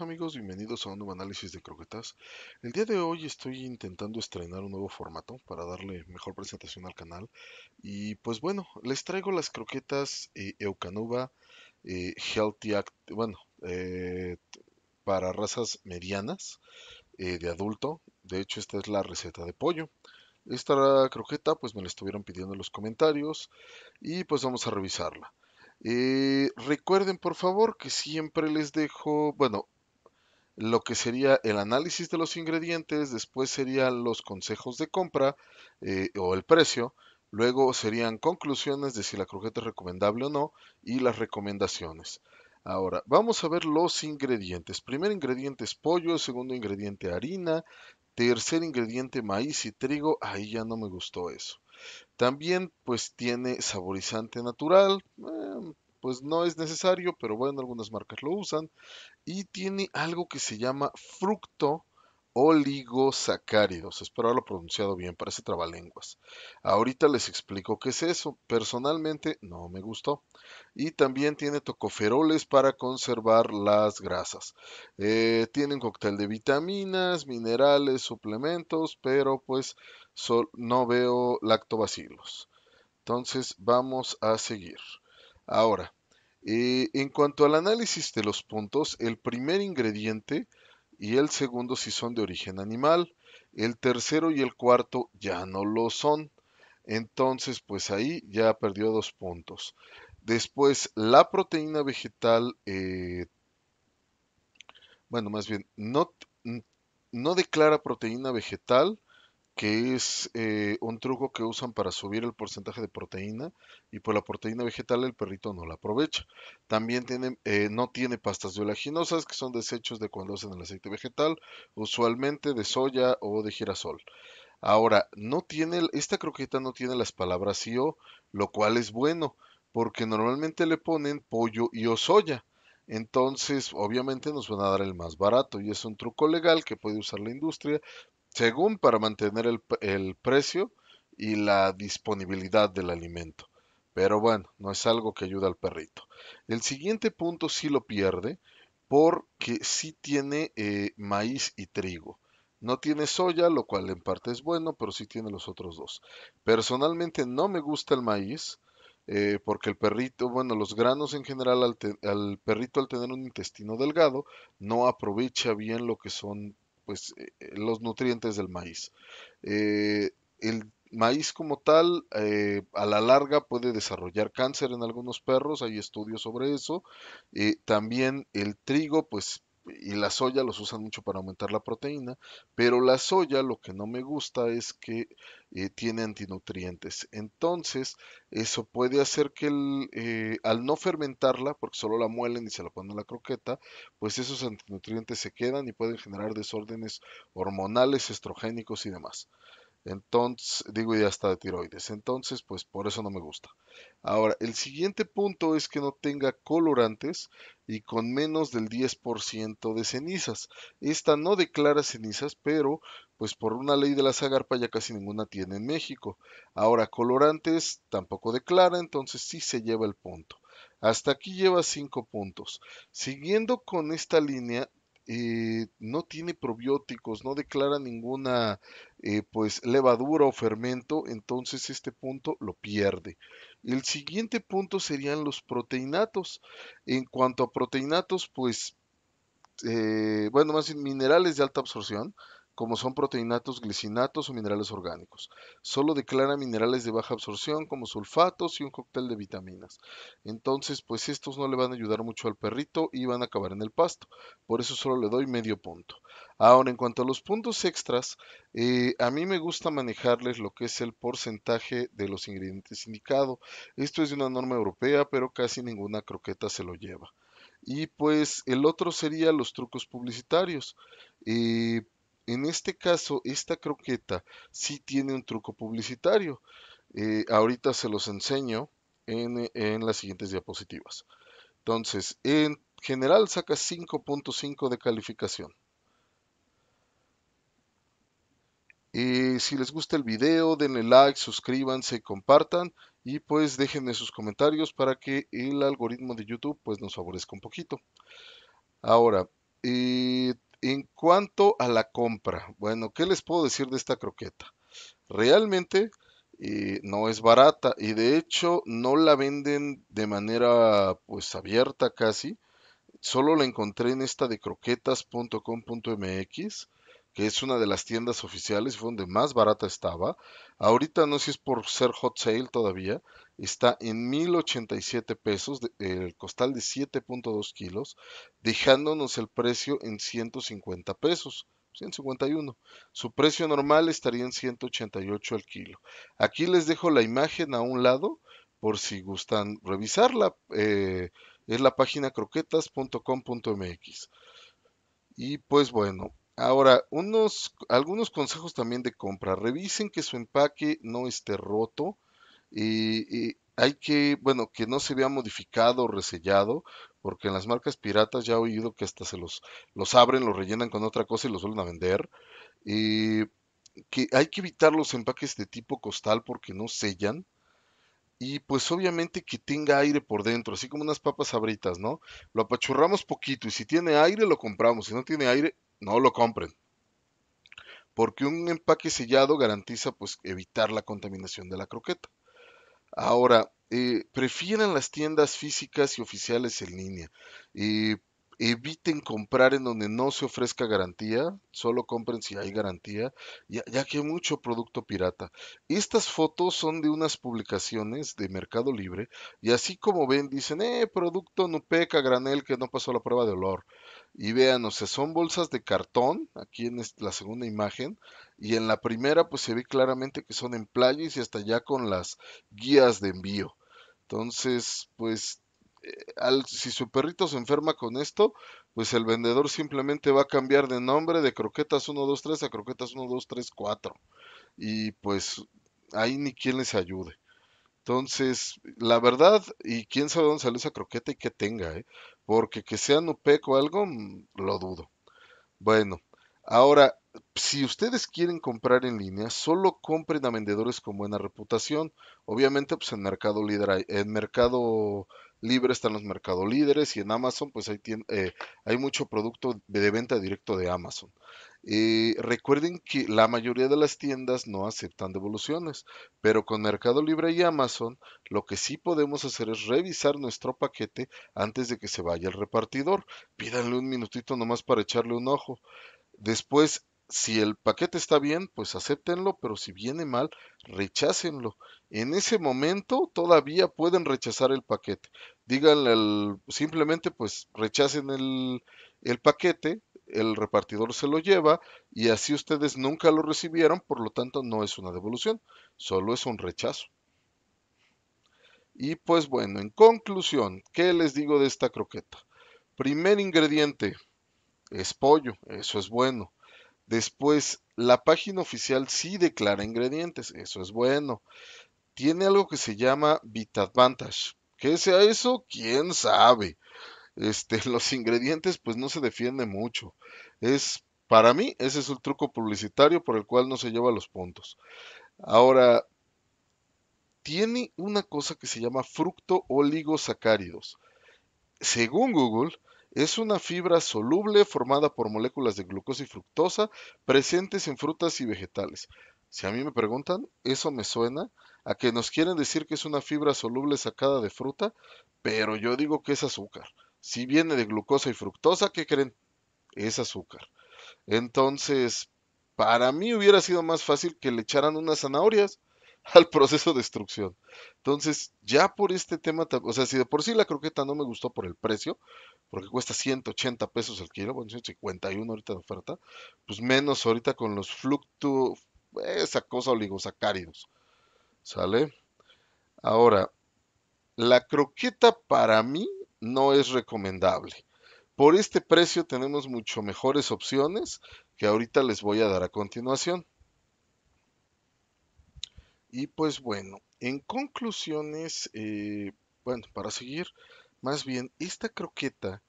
amigos, bienvenidos a un nuevo análisis de croquetas. El día de hoy estoy intentando estrenar un nuevo formato para darle mejor presentación al canal. Y pues bueno, les traigo las croquetas eh, Eukanuba eh, Healthy Act, bueno, eh, para razas medianas de adulto. De hecho, esta es la receta de pollo. Esta croqueta pues me la estuvieron pidiendo en los comentarios y pues vamos a revisarla. recuerden por favor que siempre les dejo, bueno, lo que sería el análisis de los ingredientes, después serían los consejos de compra eh, o el precio, luego serían conclusiones de si la croqueta es recomendable o no y las recomendaciones. Ahora, vamos a ver los ingredientes. Primer ingrediente es pollo, segundo ingrediente harina, tercer ingrediente maíz y trigo, ahí ya no me gustó eso. También pues tiene saborizante natural, eh, pues no es necesario, pero bueno, algunas marcas lo usan. Y tiene algo que se llama fructo oligosacáridos. Espero haberlo pronunciado bien, parece trabalenguas. Ahorita les explico qué es eso. Personalmente no me gustó. Y también tiene tocoferoles para conservar las grasas. Eh, tiene un cóctel de vitaminas, minerales, suplementos, pero pues no veo lactobacilos. Entonces vamos a seguir. Ahora, eh, en cuanto al análisis de los puntos, el primer ingrediente y el segundo si son de origen animal, el tercero y el cuarto ya no lo son. Entonces, pues ahí ya perdió dos puntos. Después, la proteína vegetal, eh, bueno, más bien, no declara proteína vegetal que es eh, un truco que usan para subir el porcentaje de proteína y por pues la proteína vegetal el perrito no la aprovecha. También eh, no tiene pastas de que son desechos de cuando hacen el aceite vegetal, usualmente de soya o de girasol. Ahora, no tiene, esta croqueta no tiene las palabras IO, lo cual es bueno, porque normalmente le ponen pollo y o soya. Entonces, obviamente nos van a dar el más barato y es un truco legal que puede usar la industria según para mantener el, precio y la disponibilidad del alimento. Pero bueno, no es algo que ayuda al perrito. El siguiente punto sí lo pierde porque sí tiene eh, maíz y trigo. No tiene soya, lo cual en parte es bueno, pero sí tiene los otros dos. Personalmente no me gusta el maíz eh, porque el perrito, bueno, los granos en general, al perrito al tener un intestino delgado, no aprovecha bien lo que son pues, eh, eh, los nutrientes del maíz. Eh, el maíz como tal, a la larga puede desarrollar cáncer en algunos perros, hay estudios sobre eso. también el trigo, pues y la soya los usan mucho para aumentar la proteína, pero la soya lo que no me gusta es que eh, tiene antinutrientes. Entonces, eso puede hacer que eh, al no fermentarla, porque solo la muelen y se la ponen en la croqueta, pues esos antinutrientes se quedan y pueden generar desórdenes hormonales, estrogénicos y demás. Entonces, digo, y hasta de tiroides. Entonces, pues por eso no me gusta. Ahora, el siguiente punto es que no tenga colorantes y con menos del 10% de cenizas. Esta no declara cenizas, pero pues por una ley de la zagarpa ya casi ninguna tiene en México. Ahora, colorantes tampoco declara, entonces sí se lleva el punto. Hasta aquí lleva 5 puntos. Siguiendo con esta línea, eh, no tiene probióticos, no declara ninguna eh, pues levadura o fermento, entonces este punto lo pierde. El siguiente punto serían los proteinatos. En cuanto a proteinatos, pues, eh, bueno, más bien minerales de alta absorción, como son proteinatos, glicinatos o minerales orgánicos. Solo declara minerales de baja absorción como sulfatos y un cóctel de vitaminas. Entonces, pues estos no le van a ayudar mucho al perrito y van a acabar en el pasto. Por eso solo le doy medio punto. Ahora, en cuanto a los puntos extras, eh, a mí me gusta manejarles lo que es el porcentaje de los ingredientes indicado. Esto es una norma europea, pero casi ninguna croqueta se lo lleva. Y pues el otro sería los trucos publicitarios. Eh, en este caso, esta croqueta sí tiene un truco publicitario. Eh, ahorita se los enseño en, las siguientes diapositivas. Entonces, en general saca 5.5 de calificación. Eh, si les gusta el video, denle like, suscríbanse, compartan y pues déjenme sus comentarios para que el algoritmo de YouTube pues nos favorezca un poquito. Ahora, eh, en cuanto a la compra, bueno, ¿qué les puedo decir de esta croqueta? Realmente eh, no es barata y de hecho no la venden de manera pues abierta casi. Solo la encontré en esta de croquetas.com.mx que es una de las tiendas oficiales, fue donde más barata estaba. Ahorita no sé si es por ser hot sale todavía, está en 1087 pesos, el costal de 7.2 kilos, dejándonos el precio en 150 pesos. 151. Su precio normal estaría en 188 al kilo. Aquí les dejo la imagen a un lado por si gustan revisarla. Eh, es la página croquetas.com.mx. Y pues bueno, Ahora, unos, algunos consejos también de compra. Revisen que su empaque no esté roto. y hay que, bueno, que no se vea modificado o resellado, porque en las marcas piratas ya he oído que hasta se los, los abren, los rellenan con otra cosa y los suelen a vender. que hay que evitar los empaques de tipo costal porque no sellan. Y pues obviamente que tenga aire por dentro, así como unas papas abritas, ¿no? Lo apachurramos poquito y si tiene aire lo compramos, si no tiene aire no lo compren. Porque un empaque sellado garantiza pues evitar la contaminación de la croqueta. Ahora, eh, las tiendas físicas y oficiales en línea. Eh, eviten comprar en donde no se ofrezca garantía, solo compren si hay garantía, ya, que hay mucho producto pirata. Estas fotos son de unas publicaciones de Mercado Libre y así como ven dicen, eh, producto Nupeca granel que no pasó la prueba de olor y vean, o sea, son bolsas de cartón, aquí en la segunda imagen, y en la primera pues se ve claramente que son en playas y hasta ya con las guías de envío. Entonces, pues, eh, al, si su perrito se enferma con esto, pues el vendedor simplemente va a cambiar de nombre de croquetas 123 a croquetas 1234. Y pues ahí ni quien les ayude. Entonces, la verdad, y quién sabe dónde sale esa croqueta y qué tenga, ¿eh? porque que sea Nupec o algo, mm, lo dudo. Bueno, ahora, si ustedes quieren comprar en línea, solo compren a vendedores con buena reputación. Obviamente, pues en Mercado Líder, en Mercado Libre están los Mercado Líderes y en Amazon, pues eh, hay mucho producto de venta directo de Amazon. Eh, recuerden que la mayoría de las tiendas no aceptan devoluciones, pero con Mercado Libre y Amazon lo que sí podemos hacer es revisar nuestro paquete antes de que se vaya el repartidor. Pídanle un minutito nomás para echarle un ojo. Después, si el paquete está bien, pues acéptenlo, pero si viene mal, rechácenlo. En ese momento todavía pueden rechazar el paquete. Díganle simplemente pues rechacen el paquete el repartidor se lo lleva y así ustedes nunca lo recibieron, por lo tanto no es una devolución, solo es un rechazo. Y pues bueno, en conclusión, ¿qué les digo de esta croqueta? Primer ingrediente es pollo, eso es bueno. Después, la página oficial sí declara ingredientes, eso es bueno. Tiene algo que se llama Bit Advantage. ¿Qué sea eso? ¿Quién sabe? Este, los ingredientes pues no se defiende mucho. Es, para mí, ese es el truco publicitario por el cual no se lleva los puntos. Ahora, tiene una cosa que se llama fructo oligosacáridos. Según Google, es una fibra soluble formada por moléculas de glucosa y fructosa presentes en frutas y vegetales. Si a mí me preguntan, eso me suena a que nos quieren decir que es una fibra soluble sacada de fruta, pero yo digo que es azúcar. Si viene de glucosa y fructosa, ¿qué creen? Es azúcar. Entonces, para mí hubiera sido más fácil que le echaran unas zanahorias al proceso de destrucción. Entonces, ya por este tema, o sea, si de por sí la croqueta no me gustó por el precio, porque cuesta 180 pesos el kilo, bueno, 151 ahorita de oferta, pues menos ahorita con los fluctu, esa cosa oligosacáridos. ¿Sale? Ahora, la croqueta para mí no es recomendable. Por este precio tenemos mucho mejores opciones que ahorita les voy a dar a continuación. Y pues bueno, en conclusiones, eh, bueno, para seguir, más bien, esta croqueta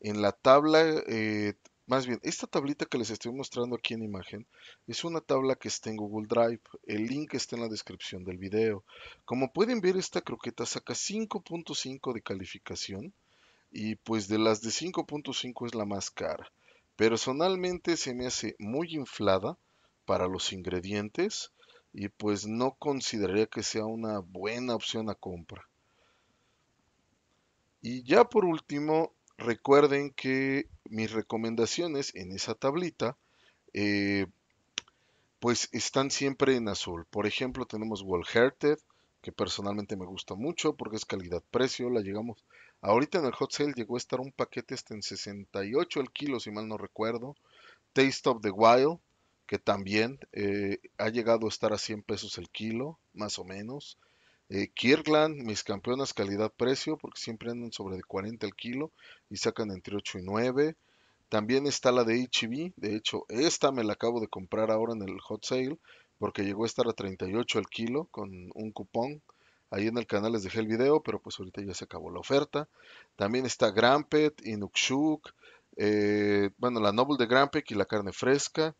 en la tabla, eh, más bien, esta tablita que les estoy mostrando aquí en imagen, es una tabla que está en Google Drive. El link está en la descripción del video. Como pueden ver, esta croqueta saca 5.5 de calificación y pues de las de 5.5 es la más cara. Personalmente se me hace muy inflada para los ingredientes y pues no consideraría que sea una buena opción a compra. Y ya por último, recuerden que mis recomendaciones en esa tablita eh, pues están siempre en azul. Por ejemplo, tenemos Wall Hearted, que personalmente me gusta mucho porque es calidad-precio, la llegamos Ahorita en el hot sale llegó a estar un paquete hasta en 68 el kilo, si mal no recuerdo. Taste of the Wild, que también eh, ha llegado a estar a 100 pesos el kilo, más o menos. Eh, Kirkland, mis campeonas calidad-precio, porque siempre andan sobre de 40 el kilo y sacan entre 8 y 9. También está la de HB, e de hecho, esta me la acabo de comprar ahora en el hot sale, porque llegó a estar a 38 el kilo con un cupón. Ahí en el canal les dejé el video, pero pues ahorita ya se acabó la oferta. También está Grampet, Inukshuk, eh, bueno, la Noble de Grampet y la carne fresca.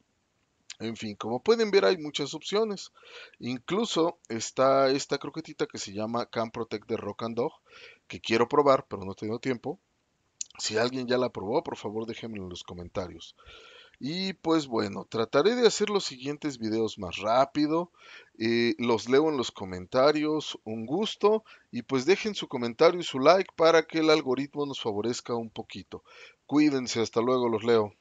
En fin, como pueden ver hay muchas opciones. Incluso está esta croquetita que se llama Can Protect de Rock and Dog, que quiero probar, pero no tengo tiempo. Si alguien ya la probó, por favor déjenme en los comentarios. Y pues bueno, trataré de hacer los siguientes videos más rápido. Eh, los leo en los comentarios, un gusto. Y pues dejen su comentario y su like para que el algoritmo nos favorezca un poquito. Cuídense, hasta luego, los leo.